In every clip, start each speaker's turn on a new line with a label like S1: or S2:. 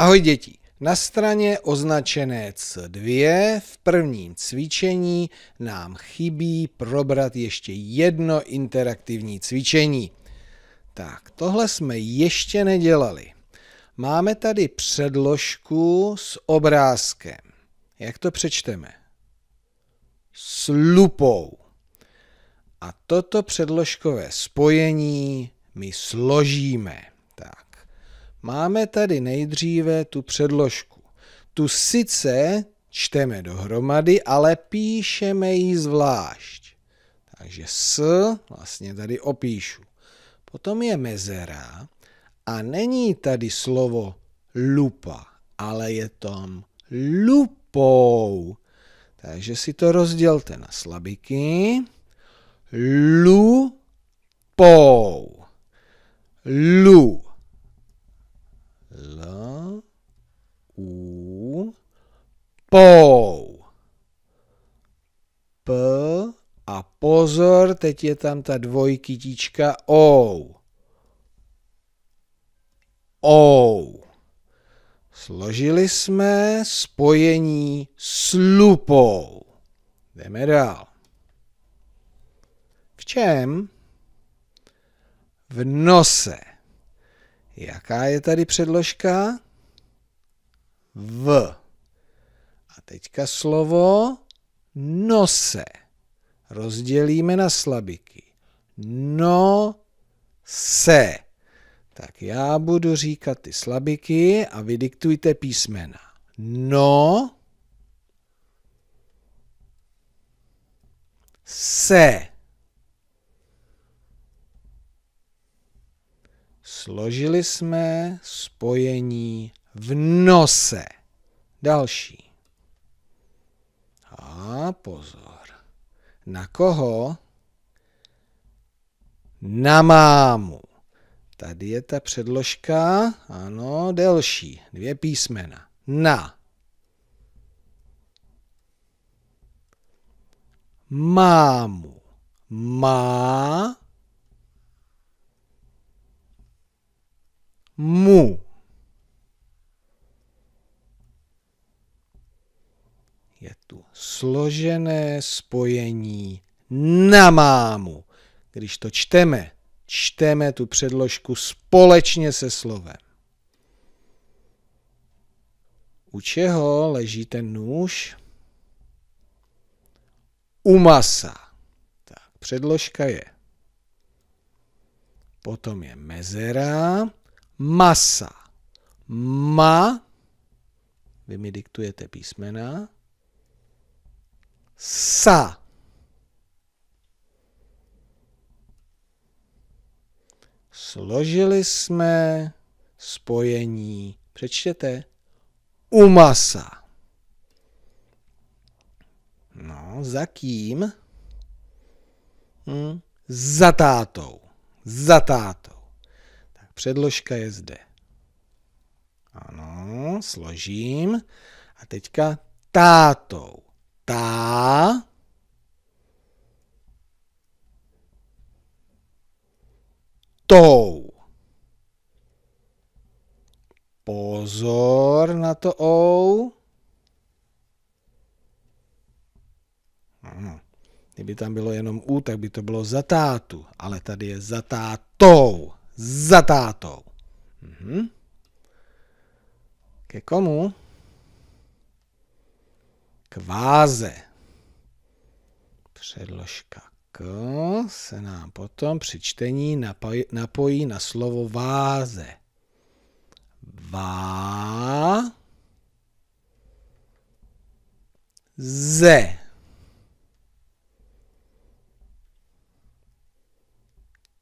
S1: Ahoj děti! Na straně označené C2 v prvním cvičení nám chybí probrat ještě jedno interaktivní cvičení. Tak, tohle jsme ještě nedělali. Máme tady předložku s obrázkem. Jak to přečteme? S lupou. A toto předložkové spojení my složíme. Máme tady nejdříve tu předložku. Tu sice čteme dohromady, ale píšeme ji zvlášť. Takže s vlastně tady opíšu. Potom je mezera a není tady slovo lupa, ale je tam lupou. Takže si to rozdělte na slabiky. Lupou. pou. P a pozor, teď je tam ta dvojkytička ou. Ou. Složili jsme spojení s lupou. Jdeme dál. V čem? V nose. Jaká je tady předložka? V. A teďka slovo nose rozdělíme na slabiky. No se. Tak já budu říkat ty slabiky a vy diktujte písmena. No se. Složili jsme spojení v nose. Další pozor. Na koho? Na mámu. Tady je ta předložka, ano, delší, dvě písmena. Na. Mámu. Má. Mu. je tu složené spojení na mámu. Když to čteme, čteme tu předložku společně se slovem. U čeho leží ten nůž? U masa. Tak, předložka je. Potom je mezera, masa. Ma, vy mi diktujete písmena, sa. Složili jsme spojení, přečtěte, umasa. No, za kým? Hm, za tátou. Za tátou. Tak předložka je zde. Ano, složím. A teďka tátou. Tátou tou. Pozor na to ou. Kdyby tam bylo jenom u, tak by to bylo za tátu, ale tady je za tátou. Za tátou. Mhm. Ke komu? K váze. Předložka k se nám potom při čtení napojí, napojí na slovo váze. Vá ze.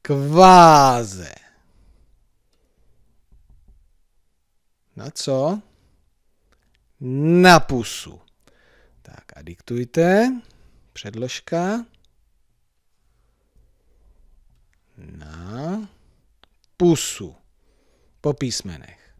S1: Kváze. Na co? Na pusu. Tak a diktujte předložka na pusu po písmenech.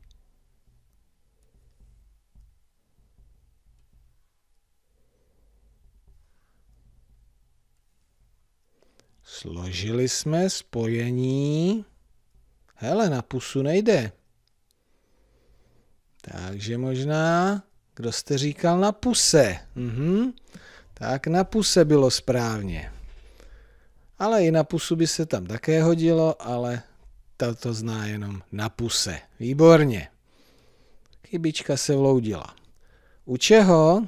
S1: Složili jsme spojení. Hele, na pusu nejde. Takže možná, kdo jste říkal na puse? Mhm. Tak na puse bylo správně. Ale i na pusu by se tam také hodilo, ale tato zná jenom na puse. Výborně. Chybička se vloudila. U čeho?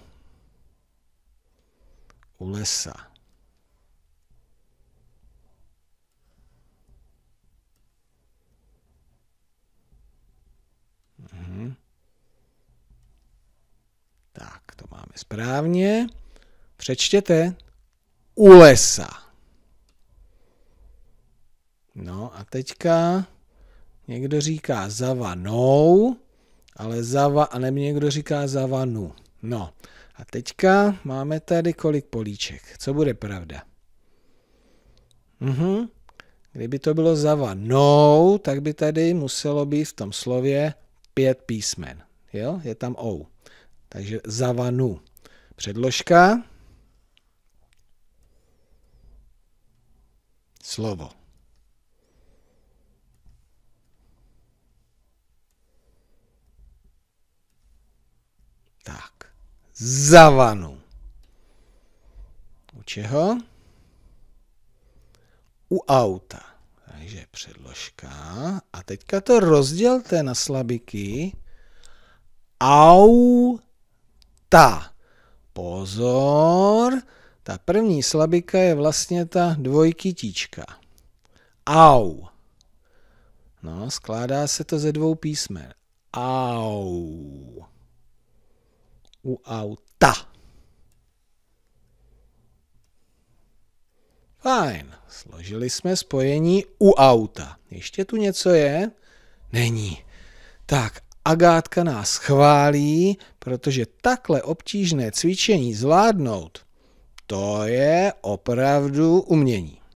S1: U lesa. Mhm. Tak, to máme správně. Přečtěte u lesa. No a teďka někdo říká zavanou, ale zava, a nebo někdo říká zavanu. No a teďka máme tady kolik políček. Co bude pravda? Mhm. Kdyby to bylo zavanou, tak by tady muselo být v tom slově pět písmen. Jo? Je tam ou. Takže zavanu. Předložka slovo. Tak, za U čeho? U auta. Takže předložka. A teďka to rozdělte na slabiky. Auta. Pozor. Ta první slabika je vlastně ta dvojkytička. Au. No, skládá se to ze dvou písmen. Au. U auta. Fajn, složili jsme spojení u auta. Ještě tu něco je? Není. Tak, Agátka nás chválí, protože takhle obtížné cvičení zvládnout to je opravdu umění.